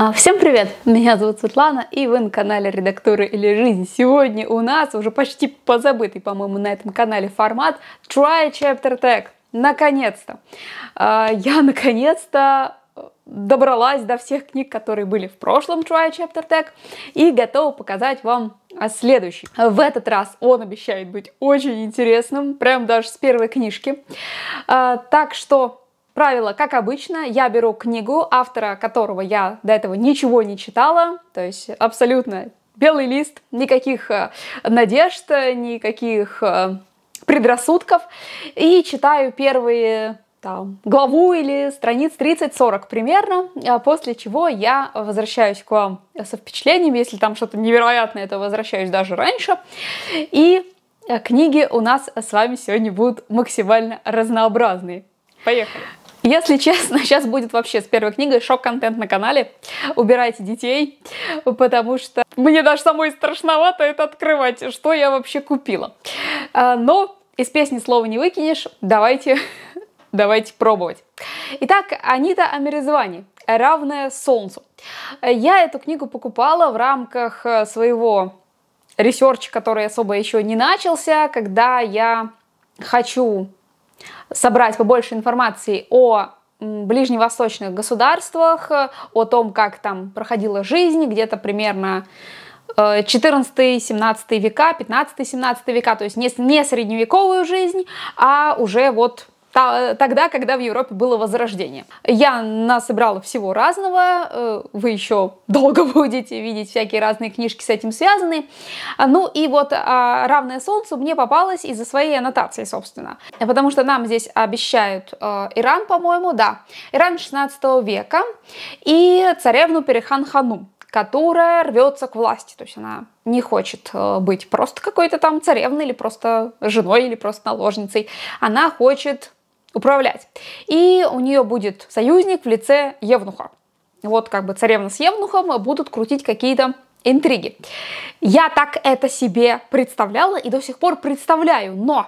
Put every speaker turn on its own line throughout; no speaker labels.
А, всем привет! Меня зовут Светлана, и вы на канале Редактуры или Жизнь. Сегодня у нас уже почти позабытый, по-моему, на этом канале формат Try Chapter Tag. Наконец-то! А, я наконец-то добралась до всех книг, которые были в прошлом Try Chapter Tag, и готова показать вам а, следующий. В этот раз он обещает быть очень интересным, прям даже с первой книжки. Так что Правило, как обычно, я беру книгу, автора которого я до этого ничего не читала, то есть абсолютно белый лист, никаких э, надежд, никаких э, предрассудков, и читаю первые там, главу или страниц 30-40 примерно, а после чего я возвращаюсь к вам со впечатлением, если там что-то невероятное, то возвращаюсь даже раньше. И э, книги у нас с вами сегодня будут максимально разнообразные. Поехали! Если честно, сейчас будет вообще с первой книгой шок-контент на канале. Убирайте детей, потому что мне даже самой страшновато это открывать, что я вообще купила. А, но из песни слова не выкинешь, давайте, давайте пробовать. Итак, Анита Америзвани «Равное солнцу». Я эту книгу покупала в рамках э, своего ресерча, который особо еще не начался, когда я хочу собрать побольше информации о ближневосточных государствах, о том, как там проходила жизнь, где-то примерно 14-17 э, века, 15-17 века, то есть не, не средневековую жизнь, а уже вот тогда, когда в Европе было возрождение. Я насобрала всего разного, э, вы еще долго будете видеть всякие разные книжки с этим связаны. А, ну и вот а, «Равное солнце мне попалось из-за своей аннотации, собственно. Потому что нам здесь обещают э, Иран, по-моему, да, Иран 16 века и царевну Перехан Ханум которая рвется к власти. То есть она не хочет э, быть просто какой-то там царевной или просто женой или просто наложницей. Она хочет управлять. И у нее будет союзник в лице Евнуха. Вот как бы царевна с Евнухом будут крутить какие-то интриги. Я так это себе представляла и до сих пор представляю, но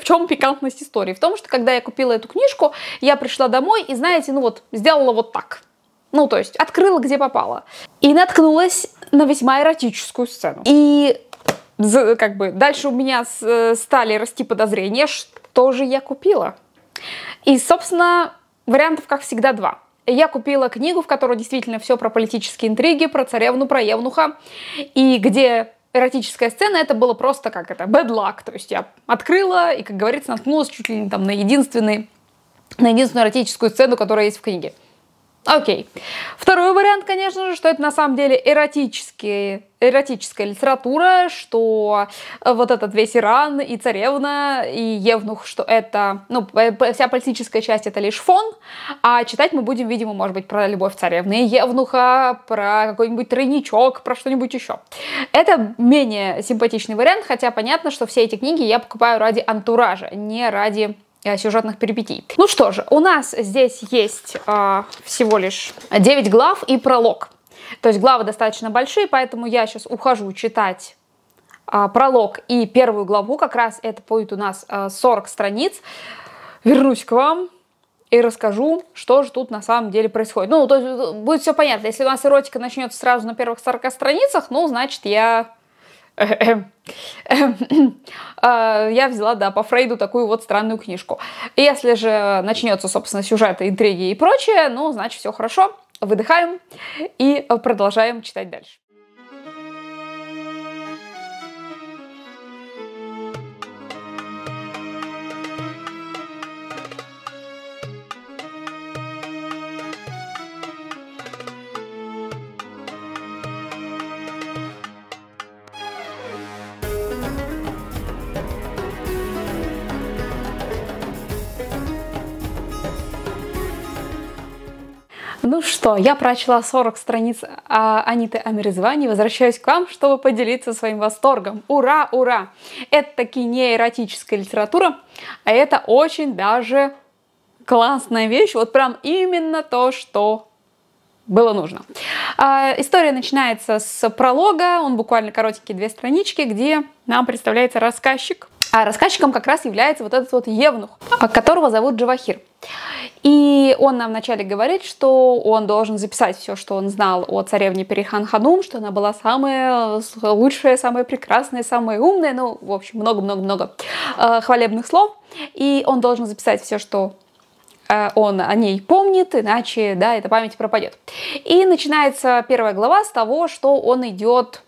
в чем пикантность истории? В том, что когда я купила эту книжку, я пришла домой и, знаете, ну вот, сделала вот так. Ну, то есть, открыла, где попала. И наткнулась на весьма эротическую сцену. И как бы дальше у меня э, стали расти подозрения, что же я купила. И, собственно, вариантов, как всегда, два. Я купила книгу, в которой действительно все про политические интриги, про царевну, про евнуха, и где эротическая сцена, это было просто как это, bad luck, то есть я открыла и, как говорится, наткнулась чуть ли не там на единственный на единственную эротическую сцену, которая есть в книге. Окей. Второй вариант, конечно же, что это на самом деле эротические эротическая литература, что э, вот этот весь Иран и царевна, и Евнух, что это, ну, вся политическая часть это лишь фон, а читать мы будем, видимо, может быть, про любовь царевны и Евнуха, про какой-нибудь тройничок, про что-нибудь еще. Это менее симпатичный вариант, хотя понятно, что все эти книги я покупаю ради антуража, не ради сюжетных перипетий. Ну что же, у нас здесь есть э, всего лишь 9 глав и пролог. То есть главы достаточно большие, поэтому я сейчас ухожу читать э, пролог и первую главу. Как раз это будет у нас э, а, 40 страниц. Вернусь к вам и расскажу, что же тут на самом деле происходит. Ну, то есть э, будет все понятно. Если у нас эротика начнется сразу на первых 40 страницах, ну, значит, я Эм, эм, а, я взяла, да, по Фрейду такую вот странную книжку. Если же начнется, собственно, сюжеты, интриги и прочее, ну, значит, все хорошо, выдыхаем и продолжаем читать дальше. Ну что, я прочла 40 страниц а, Аниты Амирзвани, возвращаюсь к вам, чтобы поделиться своим восторгом. Ура, ура! Это таки не эротическая литература, а это очень даже классная вещь, вот прям именно то, что было нужно. А, история начинается с пролога, он буквально коротенькие две странички, где нам представляется рассказчик, а рассказчиком как раз является вот этот вот Евнух, которого зовут Джавахир. И он нам вначале говорит, что он должен записать все, что он знал о царевне Перехан Ханум, что она была самая лучшая, самая прекрасная, самая умная, ну, в общем, много-много-много э, хвалебных слов. И он должен записать все, что э, он о ней помнит, иначе, да, эта память пропадет. И начинается первая глава с того, что он идет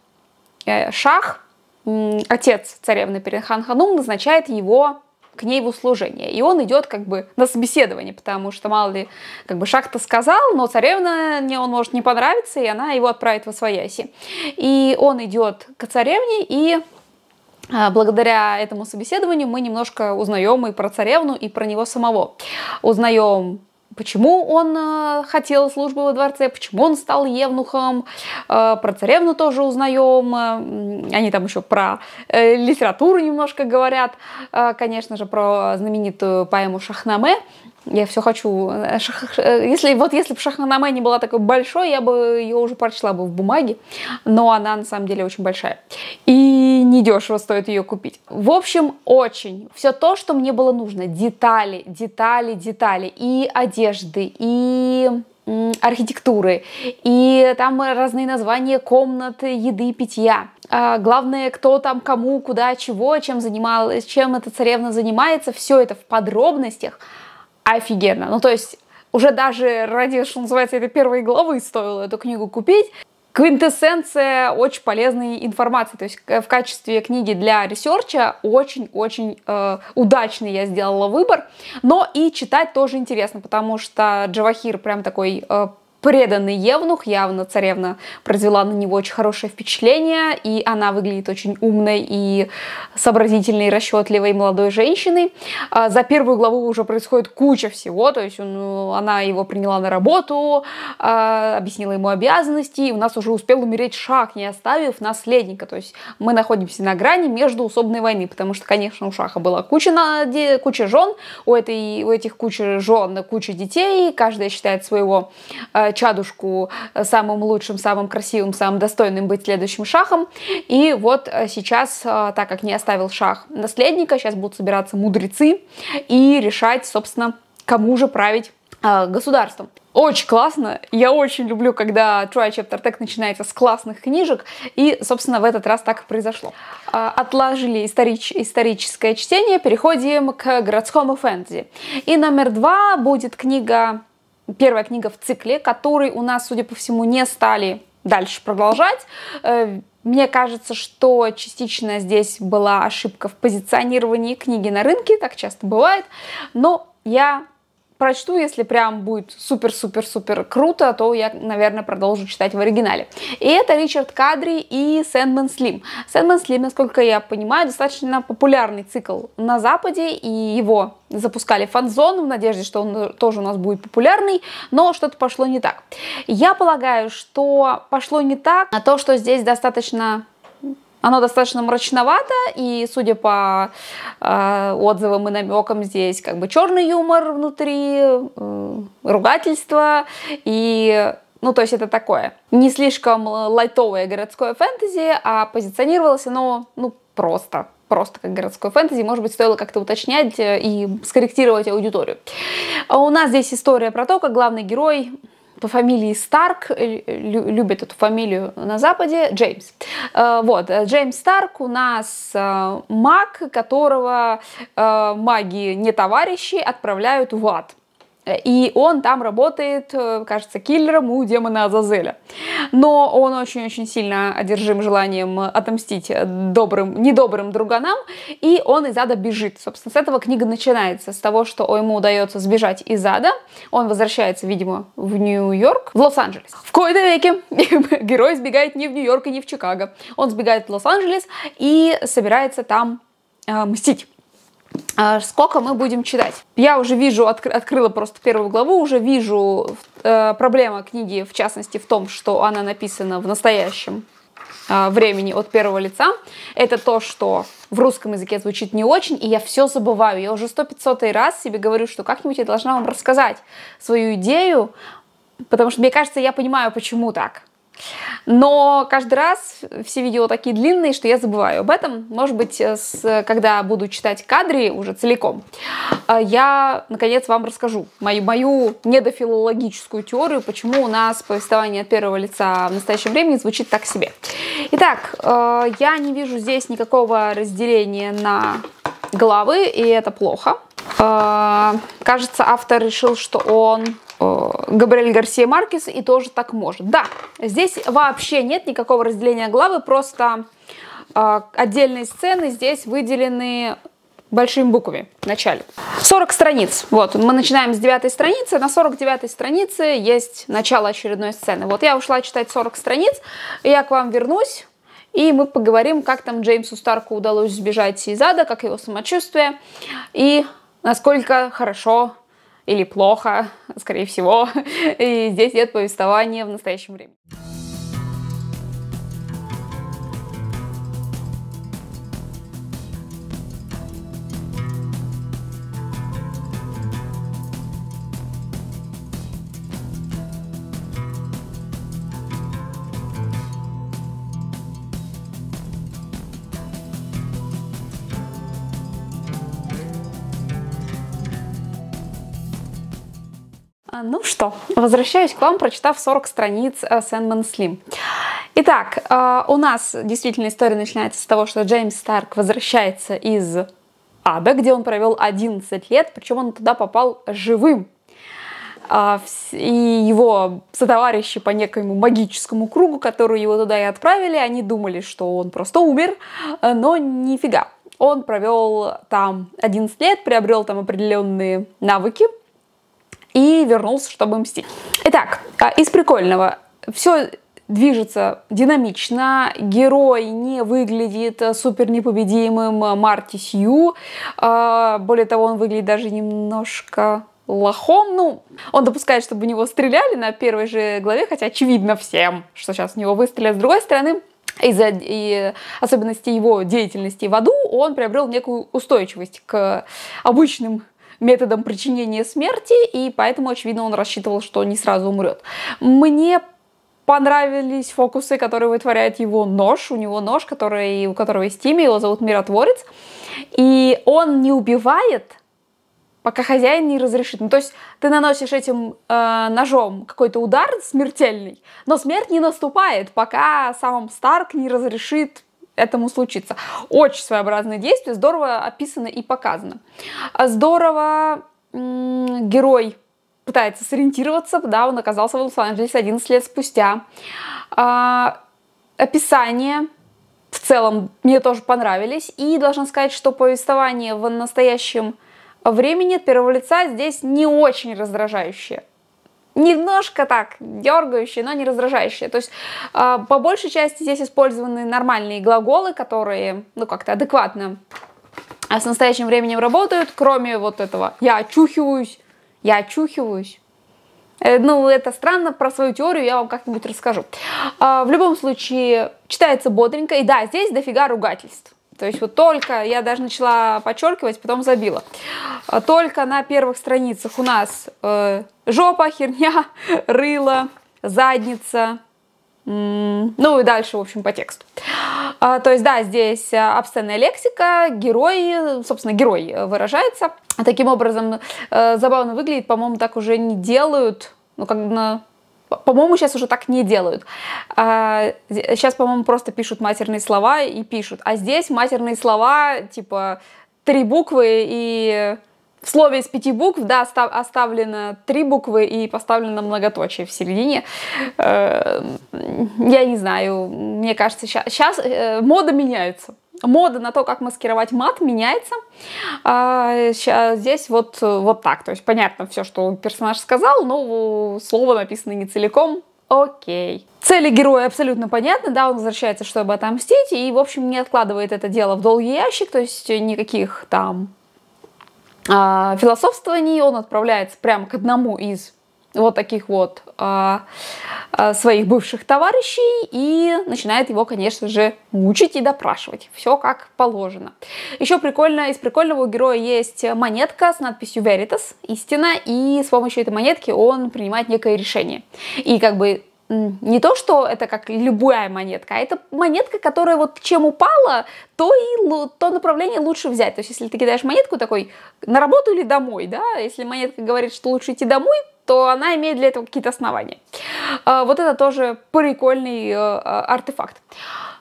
э, шах, отец царевны Перенхан Ханум назначает его к ней в услужение. И он идет как бы на собеседование, потому что, мало ли, как бы Шахта сказал, но царевна не, он может не понравиться, и она его отправит во свояси. И он идет к царевне, и а, благодаря этому собеседованию мы немножко узнаем и про царевну, и про него самого. Узнаем почему он э, хотел службы во дворце, почему он стал евнухом. Э, про царевну тоже узнаем. Э, они там еще про литературу немножко говорят. Конечно же, про знаменитую поэму Шахнаме я все хочу. Э, э, если, вот если бы Шахнамай не была такой большой, я бы ее уже прочла бы в бумаге. Но она на самом деле очень большая. И недешево стоит ее купить. В общем, очень. Все то, что мне было нужно. Детали, детали, детали. И одежды, и архитектуры, и там разные названия комнат, еды, питья. А главное, кто там, кому, куда, чего, чем занималась, чем эта царевна занимается, все это в подробностях – офигенно. Ну, то есть уже даже ради, что называется, этой первой главы стоило эту книгу купить. Квинтэссенция очень полезной информации, то есть в качестве книги для ресерча очень-очень э, удачный я сделала выбор, но и читать тоже интересно, потому что Джавахир прям такой э, преданный Евнух, явно царевна произвела на него очень хорошее впечатление, и она выглядит очень умной и сообразительной, расчетливой молодой женщиной. А за первую главу уже происходит куча всего, то есть он, она его приняла на работу, а, объяснила ему обязанности, и у нас уже успел умереть Шах, не оставив наследника, то есть мы находимся на грани между усобной войны, потому что, конечно, у Шаха была куча, на куча жен, у, этой, у этих куча жен куча детей, каждая считает своего а, чадушку э, самым лучшим, самым красивым, самым достойным быть следующим шахом. И вот э, сейчас, э, так как не оставил шах наследника, сейчас будут собираться мудрецы и решать, собственно, кому же править государством. Очень классно. Я очень люблю, когда Try Chapter Tech начинается с классных книжек. И, собственно, в этот раз так и произошло. Отложили историч историческое чтение, переходим к городскому фэнтези. И номер два будет книга первая книга в цикле, который у нас, судя по всему, не стали дальше продолжать. Э, мне кажется, что частично здесь была ошибка в позиционировании книги на рынке, так часто бывает, но я прочту, если прям будет супер-супер-супер круто, то я, наверное, продолжу читать в оригинале. И это Ричард Кадри и Сэндман Слим. Сэндман Слим, насколько я понимаю, достаточно популярный цикл на Западе, и его запускали фан-зону в надежде, что он тоже у нас будет популярный, но что-то пошло не так. Я полагаю, что пошло не так, а то, что здесь достаточно оно достаточно мрачновато, и судя по э, отзывам и намекам, здесь как бы черный юмор внутри, э, ругательство, и, ну, то есть это такое, не слишком лайтовое городское фэнтези, а позиционировалось оно, ну, просто, просто как городское фэнтези, может быть, стоило как-то уточнять э, и скорректировать аудиторию. А у нас здесь история про то, как главный герой по фамилии Старк, э, любит эту фамилию на Западе, Джеймс. Э, вот, э, Джеймс Старк у нас маг, которого маги не товарищи отправляют в ад. И он там работает, э, кажется, киллером у демона Азазеля. Но он очень-очень сильно одержим желанием отомстить добрым, недобрым друганам, и он из ада бежит. Собственно, с этого книга начинается, с того, что ему удается сбежать из ада. Он возвращается, видимо, в Нью-Йорк, в Лос-Анджелес. В кои-то веке герой сбегает не в Нью-Йорк и не в Чикаго. Он сбегает в Лос-Анджелес и собирается там э, мстить. А сколько мы будем читать. Я уже вижу, откр открыла просто первую главу, уже вижу э, проблема книги, в частности, в том, что она написана в настоящем э, времени от первого лица. Это то, что в русском языке звучит не очень, и я все забываю. Я уже сто пятьсотый раз себе говорю, что как-нибудь я должна вам рассказать свою идею, потому что, мне кажется, я понимаю, почему так. Но каждый раз все видео такие длинные, что я забываю об этом. Может быть, э, с, когда буду читать кадры уже целиком, э, я, наконец, вам расскажу мою, мою недофилологическую теорию, почему у нас повествование от первого лица в настоящее время звучит так себе. Итак, э, я не вижу здесь никакого разделения на главы, и это плохо. Кажется, автор решил, что он Габриэль Гарсия Маркес и тоже так может. Да, здесь вообще нет никакого разделения главы, просто э, отдельные сцены здесь выделены большими буквами в начале. 40 страниц. Вот, мы начинаем с 9 страницы. На 49 странице есть начало очередной сцены. Вот я ушла читать 40 страниц, я к вам вернусь, и мы поговорим, как там Джеймсу Старку удалось сбежать из ада, как его самочувствие, и насколько хорошо или плохо, скорее всего. И здесь нет повествования в настоящем времени. Ну что, возвращаюсь к вам, прочитав 40 страниц э, Сэндман Слим. Итак, э, у нас действительно история начинается с того, что Джеймс Старк возвращается из Ада, где он провел 11 лет, причем он туда попал живым. А, и его сотоварищи по некоему магическому кругу, которые его туда и отправили, они думали, что он просто умер, э, но нифига. Он провел там 11 лет, приобрел там определенные навыки – и вернулся, чтобы мстить. Итак, а, из прикольного. Все движется динамично, герой не выглядит э, супер непобедимым э, Марти Сью. А, более того, он выглядит даже немножко лохом. Ну, он допускает, чтобы у него стреляли на первой же главе, хотя очевидно всем, что сейчас в него выстрелят. С другой стороны, из-за особенностей его деятельности в аду он приобрел некую устойчивость к обычным методом причинения смерти, и поэтому, очевидно, он рассчитывал, что не сразу умрет. Мне понравились фокусы, которые вытворяет его нож. У него нож, который, у которого есть имя, его зовут Миротворец. И он не убивает, пока хозяин не разрешит. Ну, то есть ты наносишь этим э, ножом какой-то удар смертельный, но смерть не наступает, пока сам Старк не разрешит этому случиться. Очень своеобразные действия, здорово описано и показано. А, здорово герой пытается сориентироваться, да, он оказался в Лос-Анджелесе 11 лет спустя. А, описание в целом мне тоже понравились, и должна сказать, что повествование в настоящем времени от первого лица здесь не очень раздражающее немножко так дергающие, но не раздражающие. То есть э, по большей части здесь использованы нормальные глаголы, которые ну как-то адекватно А с настоящим временем работают, кроме вот этого «я очухиваюсь», «я очухиваюсь». Э, ну, это странно, про свою теорию я вам как-нибудь расскажу. А, в любом случае, читается бодренько, и да, здесь дофига ругательств. То есть вот только, я даже начала подчеркивать, потом забила. А, только на первых страницах у нас э, жопа, херня, рыло, задница, ну и дальше, в общем, по тексту. А, то есть, да, здесь а, обсценная лексика, герой, собственно, герой выражается. Таким образом, э, забавно выглядит, по-моему, так уже не делают, ну, как на по-моему, сейчас уже так не делают. Сейчас, а, по-моему, просто пишут матерные слова и пишут. А здесь матерные слова, типа, три буквы и в слове из пяти букв, да, оставлено три буквы и поставлено многоточие в середине. Э, я не знаю, мне кажется, сейчас э, мода меняется. Мода на то, как маскировать мат, меняется. А, здесь вот, вот так. То есть понятно все, что персонаж сказал, но слово написано не целиком, окей. Цели героя абсолютно понятны, да, он возвращается, чтобы отомстить, и, в общем, не откладывает это дело в долгий ящик, то есть никаких там а, философствований, он отправляется прямо к одному из вот таких вот а, а, своих бывших товарищей и начинает его, конечно же, мучить и допрашивать. Все как положено. Еще прикольно, из прикольного у героя есть монетка с надписью Veritas, истина, и с помощью этой монетки он принимает некое решение. И как бы не то, что это как любая монетка, а это монетка, которая вот чем упала, то и то направление лучше взять. То есть, если ты кидаешь монетку такой, на работу или домой, да, если монетка говорит, что лучше идти домой, то она имеет для этого какие-то основания. А, вот это тоже прикольный э, а, артефакт.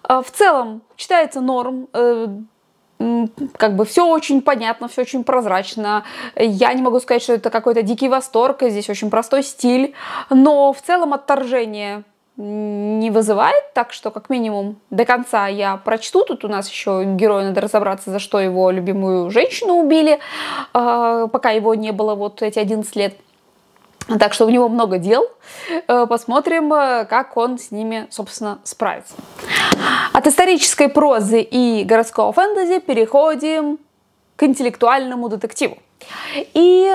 А, в целом, читается норм, э, как бы все очень понятно, все очень прозрачно. Я не могу сказать, что это какой-то дикий восторг, здесь очень простой стиль, но в целом отторжение не вызывает, так что как минимум до конца я прочту. Тут у нас еще герою надо разобраться, за что его любимую женщину убили, а, пока его не было вот эти 11 лет. Так что у него много дел. Э, посмотрим, э, как он с ними, собственно, справится. От исторической прозы и городского фэнтези переходим к интеллектуальному детективу. И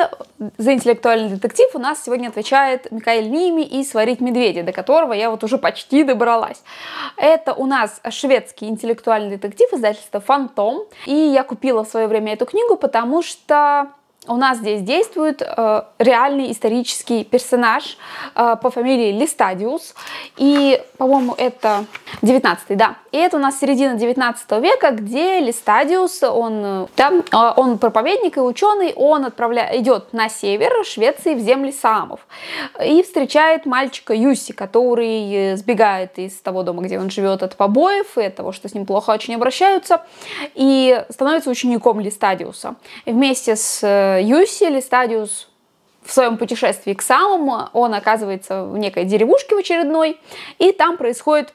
за интеллектуальный детектив у нас сегодня отвечает Михаил Ними и «Сварить медведя», до которого я вот уже почти добралась. Это у нас шведский интеллектуальный детектив издательства «Фантом». И я купила в свое время эту книгу, потому что у нас здесь действует э, реальный исторический персонаж э, по фамилии Листадиус. И, по-моему, это 19 да. И это у нас середина 19 века, где Листадиус, он, э, да, э, он проповедник и ученый, он отправля... идет на север Швеции в земли Саамов. И встречает мальчика Юси, который э, сбегает из того дома, где он живет, от побоев и от того, что с ним плохо очень обращаются. И становится учеником Листадиуса. И вместе с э, или Стадиус в своем путешествии к самому, он оказывается в некой деревушке в очередной, и там происходит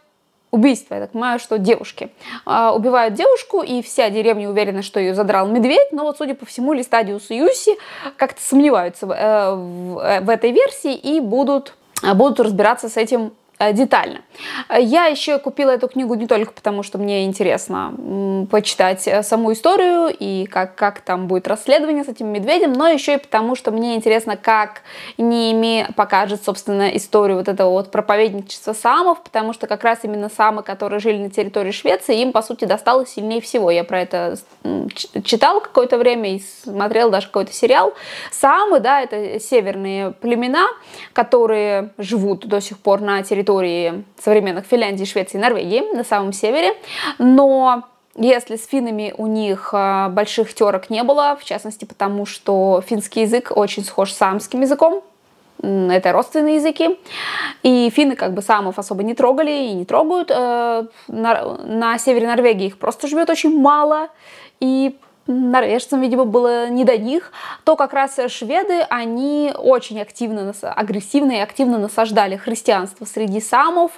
убийство, я так понимаю, что девушки. А, убивают девушку, и вся деревня уверена, что ее задрал медведь, но вот, судя по всему, Листадиус и Юси как-то сомневаются в э, э, этой версии и будут, а, будут разбираться с этим Э, детально. Э, я еще купила эту книгу не только потому, что мне интересно почитать э, саму историю и как, как там будет расследование с этим медведем, но еще и потому, что мне интересно, как Ними покажет, собственно, историю вот этого вот проповедничества самов, потому что как раз именно самы, которые жили на территории Швеции, им, по сути, досталось сильнее всего. Я про это читала какое-то время и смотрела даже какой-то сериал. Самы, да, это северные племена, которые живут до сих пор на территории территории современных Финляндии, Швеции и Норвегии на самом севере, но если с финами у них а, больших терок не было, в частности потому, что финский язык очень схож с амским языком, это родственные языки, и финны как бы самов особо не трогали и не трогают. Э, на, на севере Норвегии их просто живет очень мало, и норвежцам, видимо, было не до них, то как раз шведы, они очень активно, агрессивно и активно насаждали христианство среди самов.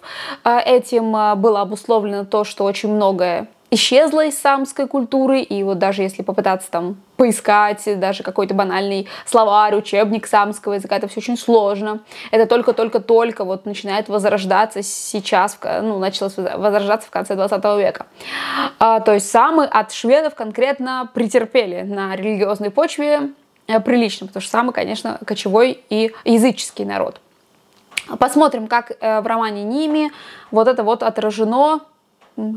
Э, этим э, было обусловлено то, что очень многое исчезла из самской культуры, и вот даже если попытаться там поискать даже какой-то банальный словарь, учебник самского языка, это все очень сложно. Это только-только-только вот начинает возрождаться сейчас, ну, началось возрождаться в конце 20 века. А, то есть самы от шведов конкретно претерпели на религиозной почве э, прилично, потому что самы, конечно, кочевой и языческий народ. Посмотрим, как э, в романе Ними вот это вот отражено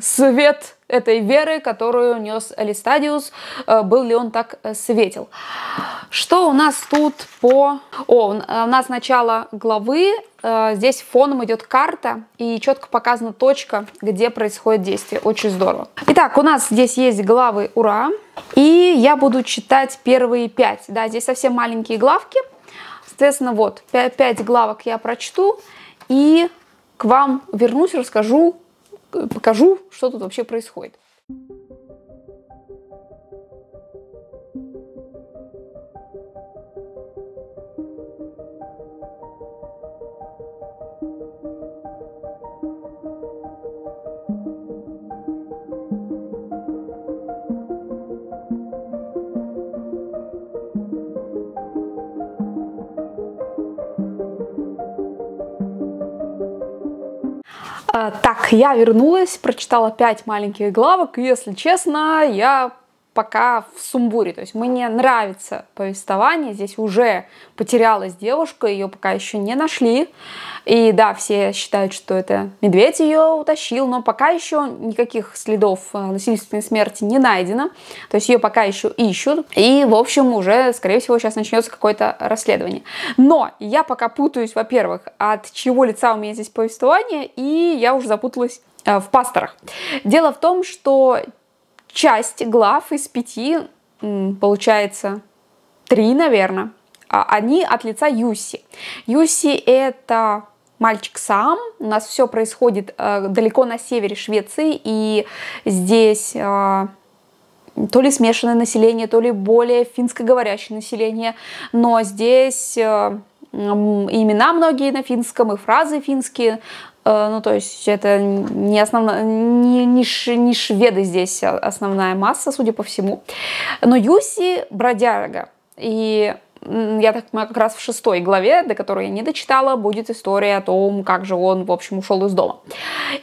свет этой веры, которую нес Алистадиус, э, был ли он так э, светил. Что у нас тут по... О, у э, нас начало главы, здесь фоном идет карта и четко показана точка, где происходит действие. Очень здорово. Итак, у нас здесь есть главы «Ура», и я буду читать первые пять. Да, здесь совсем маленькие главки. Соответственно, вот, пять главок я прочту, и к вам вернусь, расскажу, покажу, что тут вообще происходит. А, так, я вернулась, прочитала 5 маленьких главок, если честно, я пока в сумбуре. То есть мне нравится повествование. Здесь уже потерялась девушка, ее пока еще не нашли. И да, все считают, что это медведь ее утащил, но пока еще никаких следов э, насильственной смерти не найдено. То есть ее пока еще ищут. И, в общем, уже, скорее всего, сейчас начнется какое-то расследование. Но я пока путаюсь, во-первых, от чего лица у меня здесь повествование, и я уже запуталась э, в пасторах. Дело в том, что часть глав из пяти, получается, три, наверное, а они от лица Юси. Юси — это мальчик сам. У нас все происходит э, далеко на севере Швеции, и здесь э, то ли смешанное население, то ли более финскоговорящее население, но здесь э, имена многие на финском и фразы финские, Э, ну, то есть это не, основная, не, не, ш, не шведы здесь а основная масса, судя по всему. Но Юси – бродяга. И я так понимаю, как раз в шестой главе, до которой я не дочитала, будет история о том, как же он, в общем, ушел из дома.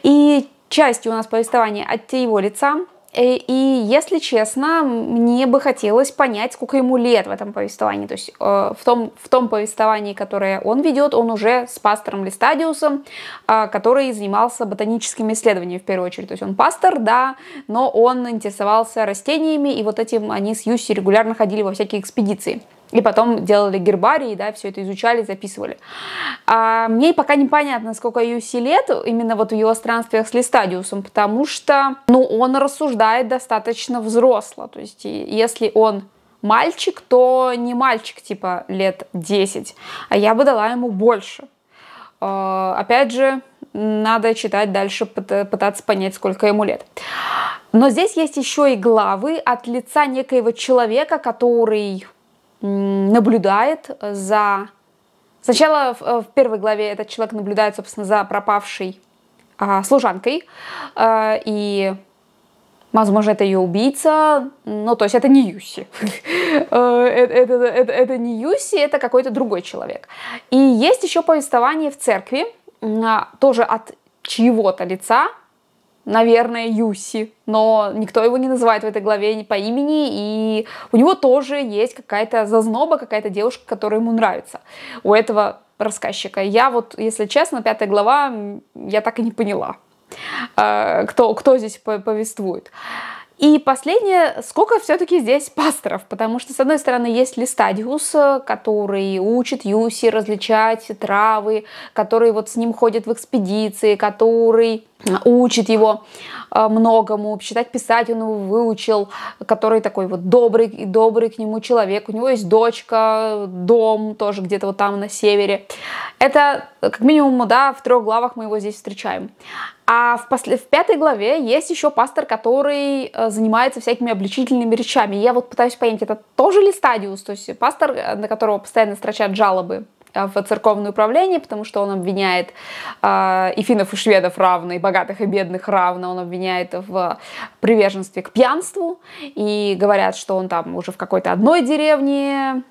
И частью у нас повествование от его лица – Э, и, если честно, мне бы хотелось понять, сколько ему лет в этом повествовании. То есть э, в, том, в том повествовании, которое он ведет, он уже с пастором Листадиусом, а, который занимался ботаническими исследованиями в первую очередь. То есть он пастор, да, но он интересовался растениями, и вот этим они с Юси регулярно ходили во всякие экспедиции. И потом делали гербарии, да, все это изучали, записывали. А мне пока непонятно, сколько Юси лет именно вот в его странствиях с Листадиусом, потому что, ну, он рассуждает достаточно взросло. То есть, если он мальчик, то не мальчик, типа, лет 10, а я бы дала ему больше. А, опять же, надо читать дальше, пытаться понять, сколько ему лет. Но здесь есть еще и главы от лица некоего человека, который наблюдает за... Сначала э, в первой главе этот человек наблюдает, собственно, за пропавшей а, служанкой, э, и, возможно, это ее убийца, ну, то есть это не Юси. Э, это не Юси, это какой-то другой человек. И есть еще повествование в церкви, а, тоже от чьего-то лица, наверное, Юси, но никто его не называет в этой главе по имени, и у него тоже есть какая-то зазноба, какая-то девушка, которая ему нравится. У этого рассказчика. Я вот, если честно, пятая глава, я так и не поняла, а, кто, кто здесь повествует. И последнее, сколько все-таки здесь пасторов, потому что, с одной стороны, есть Листадиус, э, который учит Юси различать травы, который вот с ним ходит в экспедиции, который учит его э, многому, читать, писать он его выучил, который такой вот добрый и добрый к нему человек. У него есть дочка, дом тоже где-то вот там на севере. Это как минимум, да, в трех главах мы его здесь встречаем. А в, после, в пятой главе есть еще пастор, который э, занимается всякими обличительными речами. Я вот пытаюсь понять, это тоже ли стадиус, то есть пастор, э, на которого постоянно строчат жалобы Э, в церковное управление, потому что он обвиняет э, и финнов, и шведов равно, и богатых, и бедных равно. Он обвиняет в приверженстве к пьянству. И говорят, что он там уже в какой-то одной деревне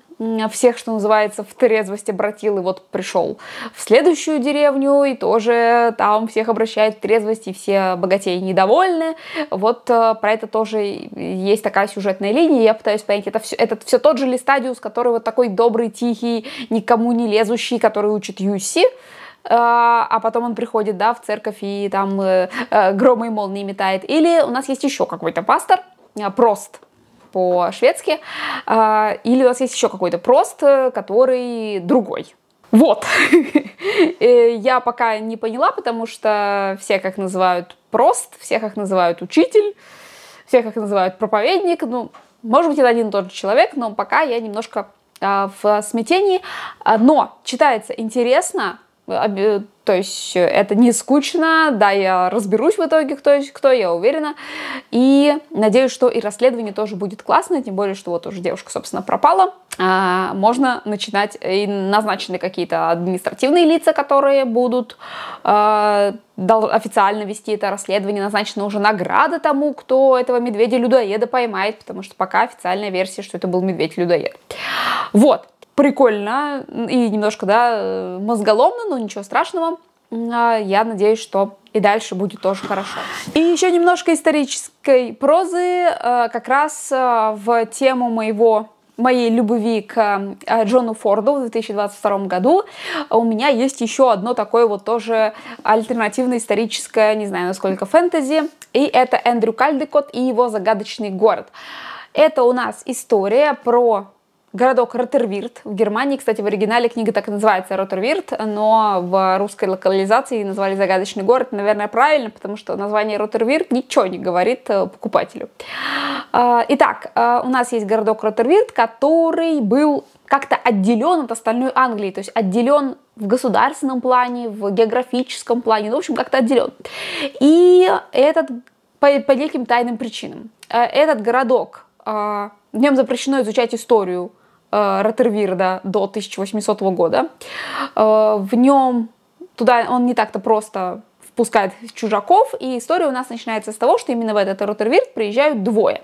всех, что называется, в трезвости обратил и вот пришел в следующую деревню и тоже там всех обращает в трезвость и все богатеи недовольны. Вот э, про это тоже есть такая сюжетная линия, я пытаюсь понять, это все, этот все тот же Листадиус, который вот такой добрый, тихий, никому не лезущий, который учит Юси, э, а потом он приходит, да, в церковь и там э, громы и молнии метает. Или у нас есть еще какой-то пастор, прост, по-шведски. А, или у вас есть еще какой-то прост, э, который другой. Вот. Э, я пока не поняла, потому что все как называют прост, всех как называют учитель, всех как называют проповедник. Ну, может быть, это один и тот же человек, но пока я немножко а, в смятении. А, но читается интересно, Э, то есть э, это не скучно, да, я разберусь в итоге, кто, кто я уверена. И надеюсь, что и расследование тоже будет классное, тем более, что вот уже девушка, собственно, пропала. А, можно начинать, э, и назначены какие-то административные лица, которые будут а, официально вести это расследование, назначена уже награда тому, кто этого медведя-людоеда поймает, потому что пока официальная версия, что это был медведь-людоед. Вот, прикольно и немножко, да, мозголомно, но ничего страшного. А, я надеюсь, что и дальше будет тоже хорошо. И еще немножко исторической прозы а, как раз а, в тему моего моей любви к Джону Форду в 2022 году, у меня есть еще одно такое вот тоже альтернативное историческое, не знаю, насколько фэнтези, и это Эндрю Кальдекот и его «Загадочный город». Это у нас история про городок Роттервирт в Германии. Кстати, в оригинале книга так и называется Роттервирт, но в русской локализации назвали загадочный город. Наверное, правильно, потому что название Роттервирт ничего не говорит э, покупателю. А, итак, э, у нас есть городок Роттервирт, который был как-то отделен от остальной Англии, то есть отделен в государственном плане, в географическом плане, ну, в общем, как-то отделен. И этот по, по неким тайным причинам. Э, этот городок в нем запрещено изучать историю Э, Ротервирда до 1800 года. Э, в нем туда он не так-то просто впускает чужаков, и история у нас начинается с того, что именно в этот Ротервирт приезжают двое.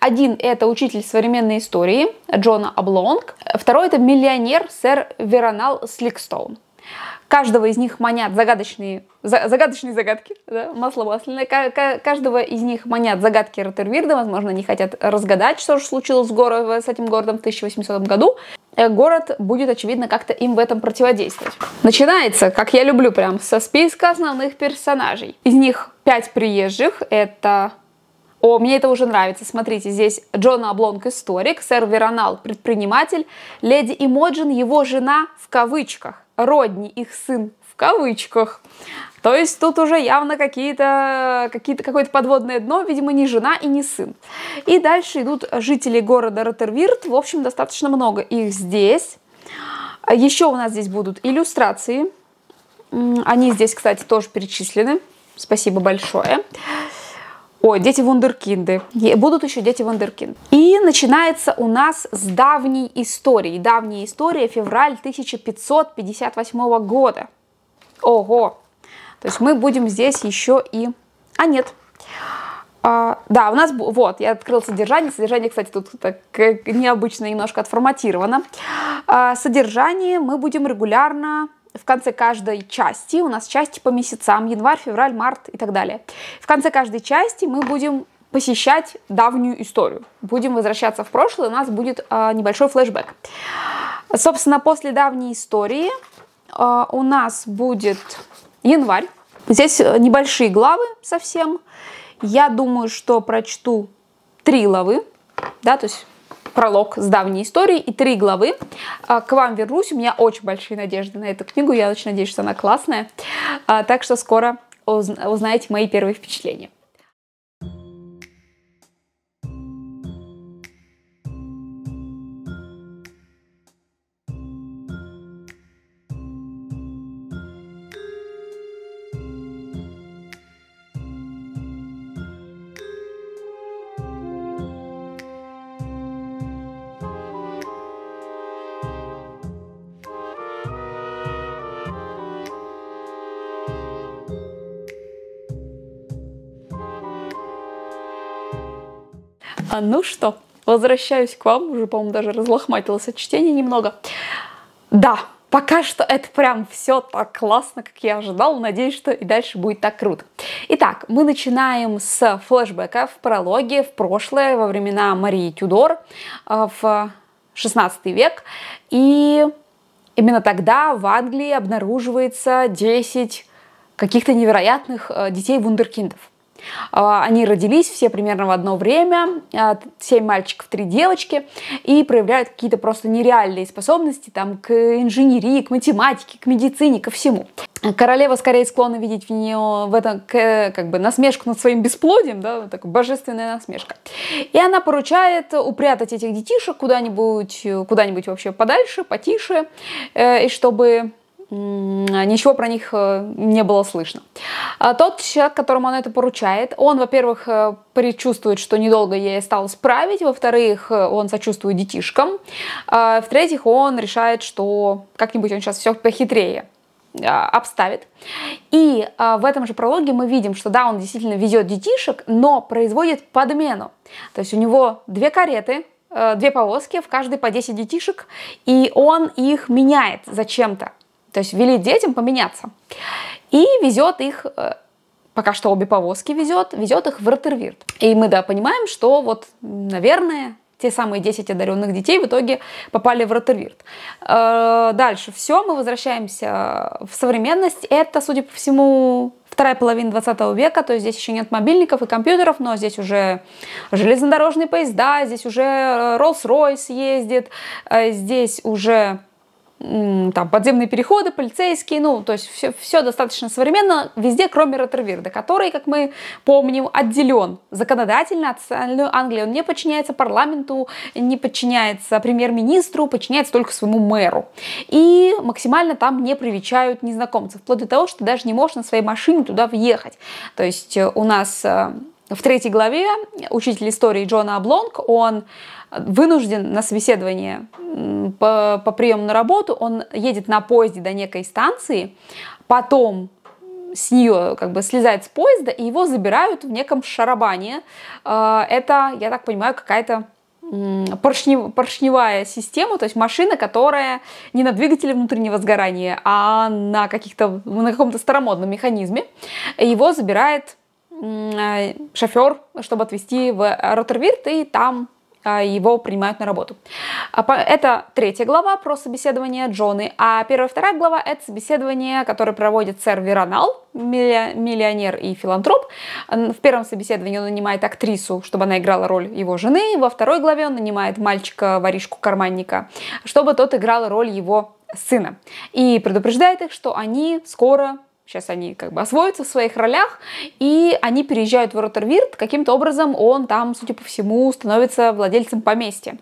Один — это учитель современной истории Джона Аблонг, второй — это миллионер сэр Веронал Сликстоун. Каждого из них манят загадочные, загадочные загадки, да, масло масляное. каждого из них манят загадки Ротервирда, возможно, они хотят разгадать, что же случилось с, город, с этим городом в 1800 году. Э, город будет, очевидно, как-то им в этом противодействовать. Начинается, как я люблю, прям со списка основных персонажей. Из них пять приезжих, это о, мне это уже нравится. Смотрите, здесь Джона Облонг историк, сэр Веронал предприниматель, леди Имоджин его жена в кавычках. Родни, их сын в кавычках. То есть тут уже явно какие-то, какие-то, какое-то подводное дно, видимо, не жена и не сын. И дальше идут жители города Роттервирт, в общем, достаточно много их здесь. А еще у нас здесь будут иллюстрации. Они здесь, кстати, тоже перечислены. Спасибо большое. Ой, дети вундеркинды. Будут еще дети вундеркинд. И начинается у нас с давней истории. Давняя история, февраль 1558 года. Ого! То есть мы будем здесь еще и... А, нет. А, да, у нас... Вот, я открыл содержание. Содержание, кстати, тут так необычно немножко отформатировано. А, содержание мы будем регулярно в конце каждой части, у нас части по месяцам, январь, февраль, март и так далее. В конце каждой части мы будем посещать давнюю историю. Будем возвращаться в прошлое, у нас будет э, небольшой флешбэк. Собственно, после давней истории э, у нас будет январь. Здесь э, небольшие главы совсем. Я думаю, что прочту три главы, да, то есть пролог с давней историей и три главы. А, к вам вернусь, у меня очень большие надежды на эту книгу, я очень надеюсь, что она классная. А, так что скоро узнаете мои первые впечатления. А ну что, возвращаюсь к вам. Уже, по-моему, даже разлохматилось от чтения немного. Да, пока что это прям все так классно, как я ожидал. Надеюсь, что и дальше будет так круто. Итак, мы начинаем с флешбека в прологе в прошлое, во времена Марии Тюдор, а, в 16 век. И именно тогда в Англии обнаруживается 10 каких-то невероятных э, детей вундеркиндов. А, они родились все примерно в одно время, 7 а, мальчиков, 3 девочки, и проявляют какие-то просто нереальные способности там, к инженерии, к математике, к медицине, ко всему. Королева скорее склонна видеть в нее в этом как бы насмешку над своим бесплодием, да, вот такая божественная насмешка. И она поручает упрятать этих детишек куда-нибудь, куда-нибудь вообще подальше, потише, э, и чтобы ничего про них э, не было слышно. А тот человек, которому она это поручает, он, во-первых, э, предчувствует, что недолго ей осталось справить, во-вторых, э, он сочувствует детишкам, а в-третьих, он решает, что как-нибудь он сейчас все похитрее а, обставит. И а, в этом же прологе мы видим, что да, он действительно везет детишек, но производит подмену. То есть у него две кареты, две повозки, в каждой по 10 детишек, и он их меняет зачем-то. То есть вели детям поменяться. И везет их э, пока что обе повозки везет, везет их в Ротервирт. И мы, да, понимаем, что вот, наверное, те самые 10 одаренных детей в итоге попали в Ротервирт. Э, дальше все, мы возвращаемся в современность. Это, судя по всему, вторая половина 20 века, то есть здесь еще нет мобильников и компьютеров, но здесь уже железнодорожные поезда, здесь уже э, Rolls-Royce ездит, здесь уже там подземные переходы, полицейские, ну, то есть все, все достаточно современно, везде, кроме Ротервирда, который, как мы помним, отделен законодательно от остальной Англии. Он не подчиняется парламенту, не подчиняется премьер-министру, подчиняется только своему мэру. И максимально там не привечают незнакомцев, вплоть до того, что даже не можешь на своей машине туда въехать. То есть э, у нас э, в третьей главе учитель истории Джона Облонг, он вынужден на собеседование по, по приему на работу, он едет на поезде до некой станции, потом с нее как бы слезает с поезда, и его забирают в неком шарабане. А, это, я так понимаю, какая-то поршнев, поршневая система, то есть машина, которая не на двигателе внутреннего сгорания, а на, каких-то, на каком-то старомодном механизме. Его забирает э, шофер, чтобы отвезти в Роттервирт, и там а, его принимают на работу. А это третья глава про собеседование Джоны, а первая и вторая глава — это собеседование, которое проводит сэр Веронал, миллионер и филантроп. В первом собеседовании он нанимает актрису, чтобы она играла роль его жены. Во второй главе он нанимает мальчика-воришку-карманника, чтобы тот играл роль его сына. И предупреждает их, что они скоро сейчас они как бы освоятся в своих ролях, и они переезжают в Роттервирт, каким-то образом он там, судя по всему, становится владельцем поместья.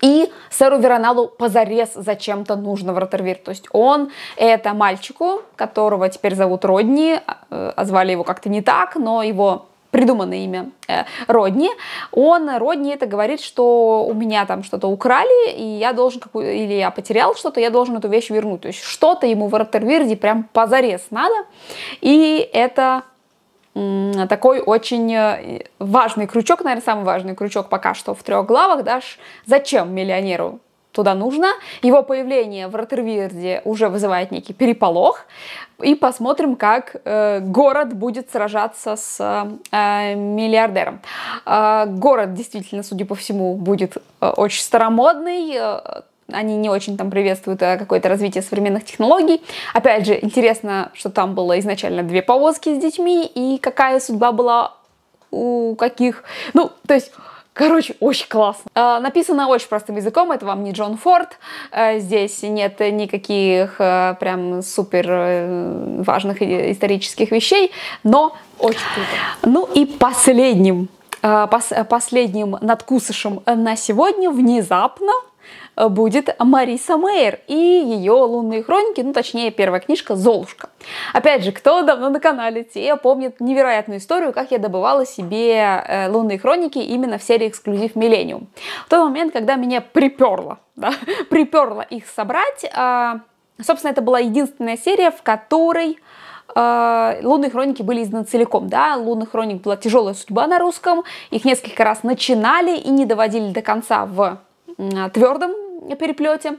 И сэру Вероналу позарез зачем-то нужно в Роттервир. То есть он это мальчику, которого теперь зовут Родни, а, э, а звали его как-то не так, но его придуманное имя э, Родни, он, Родни это говорит, что у меня там что-то украли, и я должен, какую или я потерял что-то, я должен эту вещь вернуть. То есть что-то ему в Роттервирде прям позарез надо, и это такой очень э, важный крючок, наверное, самый важный крючок пока что в трех главах, да, зачем миллионеру туда нужно. Его появление в Роттервирде уже вызывает некий переполох. И посмотрим, как э, город будет сражаться с э, миллиардером. Э, город действительно, судя по всему, будет э, очень старомодный. Э, они не очень там приветствуют э, какое-то развитие современных технологий. Опять же, интересно, что там было изначально две повозки с детьми и какая судьба была у каких. Ну, то есть Короче, очень классно. А, написано очень простым языком, это вам не Джон Форд. А, здесь нет никаких а, прям супер э, важных исторических вещей, но очень круто. Ну и последним, последним надкусышем на сегодня внезапно Э, будет Мариса Мейер и ее лунные хроники, ну точнее первая книжка «Золушка». Опять же, кто давно на канале, те помнят невероятную историю, как я добывала себе э, лунные хроники именно в серии «Эксклюзив Миллениум». В тот момент, когда меня приперло, да, приперло их собрать, а, собственно, это была единственная серия, в которой а, «Лунные хроники» были изданы целиком, да, «Лунных хроник» была тяжелая судьба на русском, их несколько раз начинали и не доводили до конца в твердом переплете.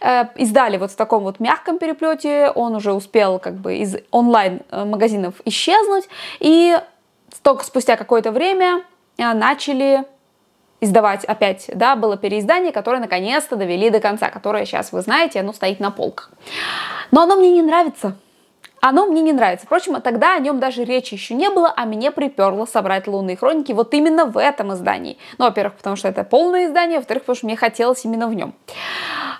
Э, издали вот в таком вот мягком переплете, он уже успел как бы из онлайн-магазинов э, исчезнуть, и только спустя какое-то время э, начали издавать опять, да, было переиздание, которое наконец-то довели до конца, которое сейчас, вы знаете, оно стоит на полках. Но оно мне не нравится, оно мне не нравится. Впрочем, тогда о нем даже речи еще не было, а мне приперло собрать «Лунные хроники» вот именно в этом издании. Ну, во-первых, потому что это полное издание, во-вторых, потому что мне хотелось именно в нем.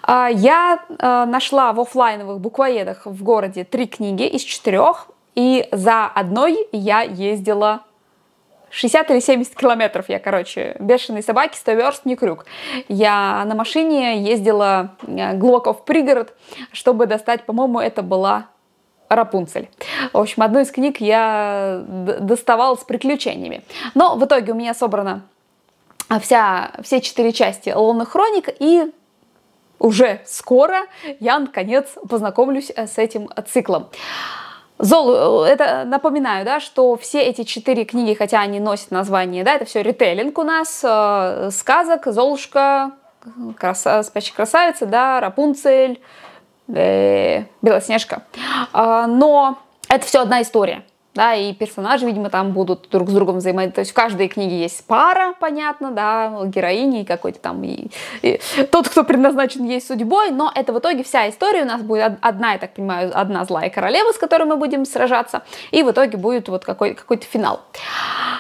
А, я э, нашла в офлайновых буквоедах в городе три книги из четырех, и за одной я ездила 60 или 70 километров я, короче, бешеные собаки, 100 верст, не крюк. Я на машине ездила э, глубоко в пригород, чтобы достать, по-моему, это была Рапунцель. В общем, одну из книг я доставала с приключениями. Но в итоге у меня собрана вся, все четыре части «Лунных хроник» и уже скоро я, наконец, познакомлюсь э, с этим циклом. Зол, э, это напоминаю, да, что все эти четыре книги, хотя они носят название, да, это все ритейлинг у нас, э, сказок, Золушка, краса, спящая красавица, да, Рапунцель, Э, Белоснежка. А, но это все одна история да, и персонажи, видимо, там будут друг с другом взаимодействовать. То есть в каждой книге есть пара, понятно, да, героини и какой-то там и, и тот, кто предназначен ей судьбой, но это в итоге вся история у нас будет одна, я так понимаю, одна злая королева, с которой мы будем сражаться, и в итоге будет вот какой- какой-то финал.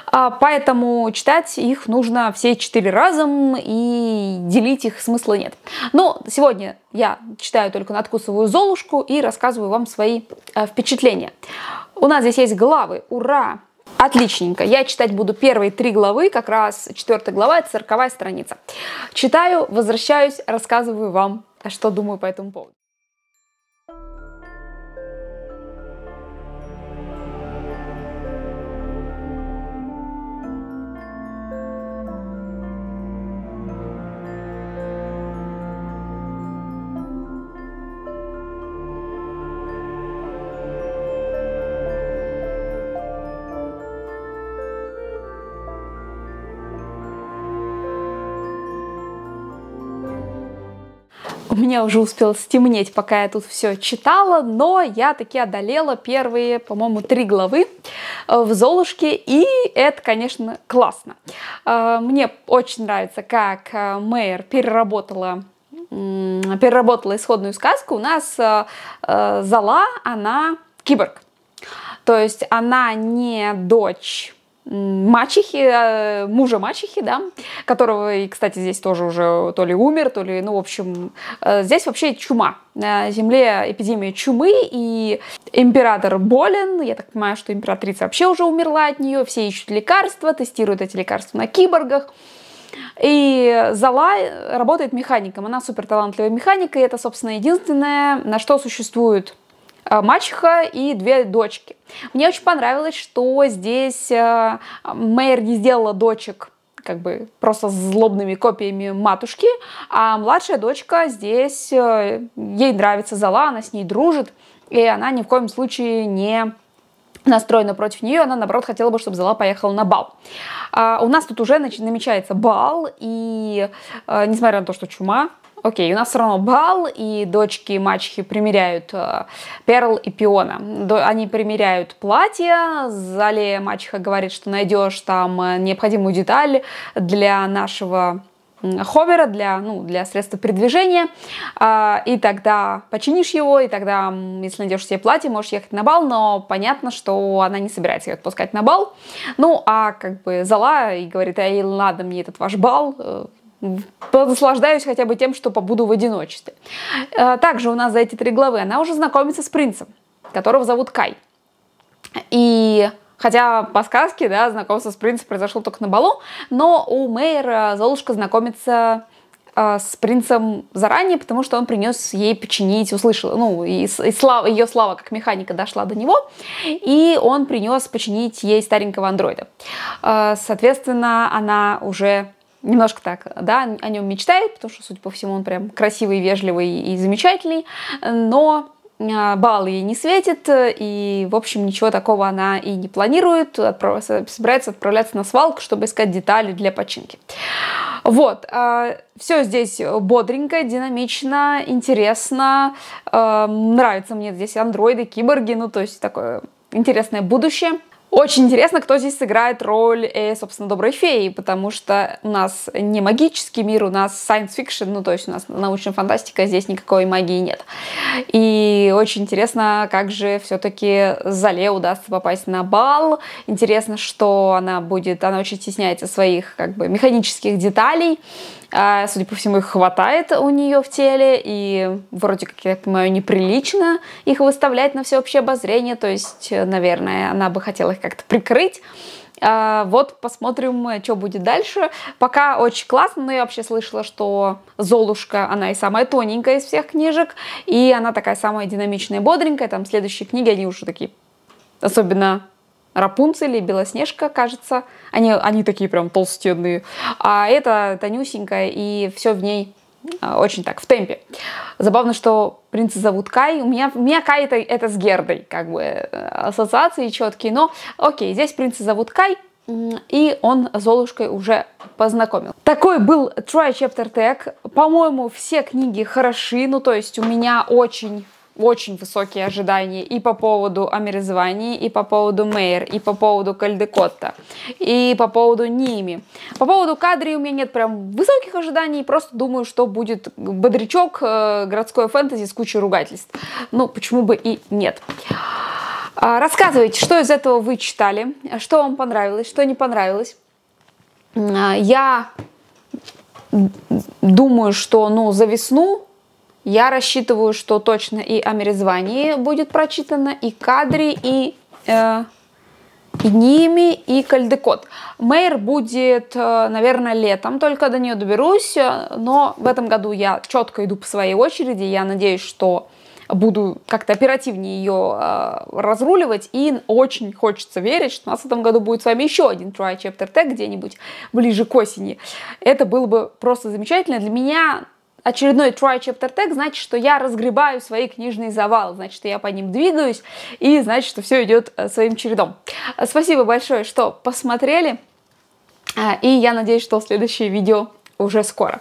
А, поэтому читать их нужно все четыре разом, и делить их смысла нет. Но ну, сегодня я читаю только «Надкусовую Золушку» и рассказываю вам свои э, впечатления. У нас здесь есть главы. Ура! Отличненько. Я читать буду первые три главы, как раз четвертая глава, это сороковая страница. Читаю, возвращаюсь, рассказываю вам, а что думаю по этому поводу. У меня уже успел стемнеть, пока я тут все читала, но я таки одолела первые, по-моему, три главы э, в «Золушке», и это, конечно, классно. Э, мне очень нравится, как э, Мэйр переработала переработала исходную сказку, у нас Зала, она киборг. То есть она не дочь мачехи, э, мужа мачехи, да, которого, и, кстати, здесь тоже уже то ли умер, то ли, ну, в общем, э, здесь вообще чума. На Земле эпидемия чумы, и император болен, я так понимаю, что императрица вообще уже умерла от нее, все ищут лекарства, тестируют эти лекарства на киборгах, и Зала работает механиком, она супер талантливая механика, и это, собственно, единственное, на что существует Э, мачеха и две дочки. Мне очень понравилось, что здесь э, Мэйр не сделала дочек как бы просто злобными копиями матушки, а младшая дочка здесь, э, ей нравится Зала, она с ней дружит, и она ни в коем случае не настроена против нее, она, наоборот, хотела бы, чтобы Зала поехала на бал. А у нас тут уже намечается бал, и э, несмотря на то, что чума, окей, у нас все равно бал, и дочки и мачехи примеряют э, перл и пиона. До, они примеряют платье, Зале мачеха говорит, что найдешь там а, необходимую деталь для нашего ховера, для, ну, для средства передвижения, а, и тогда починишь его, и тогда, если найдешь себе платье, можешь ехать на бал, но понятно, что она не собирается ее отпускать на бал. Ну, а как бы зала и говорит, ай, ладно, мне этот ваш бал, э, наслаждаюсь хотя бы тем, что побуду в одиночестве. Э, также у нас за эти три главы она уже знакомится с принцем, которого зовут Кай. И Хотя по сказке, да, знакомство с принцем произошло только на балу, но у Мэйра Золушка знакомится а, с принцем заранее, потому что он принес ей починить, услышал, ну, и, и слава, ее слава как механика дошла до него, и он принес починить ей старенького андроида. А, соответственно, она уже немножко так, да, о нем мечтает, потому что, судя по всему, он прям красивый, вежливый и замечательный, но Э, бал ей не светит, э, и, в общем, ничего такого она и не планирует, собирается отправляться на свалку, чтобы искать детали для починки. Вот, э, все здесь бодренько, динамично, интересно, Нравится мне здесь андроиды, киборги, ну, то есть такое интересное будущее. Очень интересно, кто здесь сыграет роль, э, собственно, доброй феи, потому что у нас не магический мир, у нас science fiction, ну, то есть у нас научная фантастика, а здесь никакой магии нет. И очень интересно, как же все-таки Зале удастся попасть на бал. Интересно, что она будет, она очень стесняется своих, как бы, механических деталей, а, судя по всему, их хватает у нее в теле, и вроде как, я понимаю, неприлично их выставлять на всеобщее обозрение, то есть, э, наверное, она бы хотела их как-то прикрыть. А, вот посмотрим, э, что будет дальше. Пока очень классно, но я вообще слышала, что Золушка, она и самая тоненькая из всех книжек, и она такая самая динамичная, бодренькая. Там следующие книги, они уже такие особенно Рапунцель и Белоснежка, кажется. Они, они такие прям толстенные. А это тонюсенькая, и все в ней а, очень так, в темпе. Забавно, что принца зовут Кай. У меня, у меня Кай это, это с Гердой, как бы э, ассоциации четкие. Но окей, здесь принца зовут Кай, и он Золушкой уже познакомил. Такой был Try Chapter Tag. По-моему, все книги хороши, ну то есть у меня очень очень высокие ожидания и по поводу Америзвани, и по поводу Мейер, и по поводу Кальдекотта, и по поводу Ними. По поводу Кадри у меня нет прям высоких ожиданий, просто думаю, что будет бодрячок, э, городское фэнтези с кучей ругательств. Ну, почему бы и нет. А, рассказывайте, что из этого вы читали, что вам понравилось, что не понравилось. А, я думаю, что ну, за весну я рассчитываю, что точно и о мерезвании будет прочитано, и кадры, и, э, и ними, и кальдекот. Мэйр будет, э, наверное, летом, только до нее доберусь, э, но в этом году я четко иду по своей очереди, я надеюсь, что буду как-то оперативнее ее э, разруливать. И очень хочется верить, что у нас в этом году будет с вами еще один Try Chapter Tag где-нибудь ближе к осени. Это было бы просто замечательно. Для меня очередной try chapter tag, значит, что я разгребаю свои книжные завалы, значит, что я по ним двигаюсь, и значит, что все идет э, своим чередом. Э, спасибо большое, что посмотрели, э, и я надеюсь, что следующее видео уже скоро.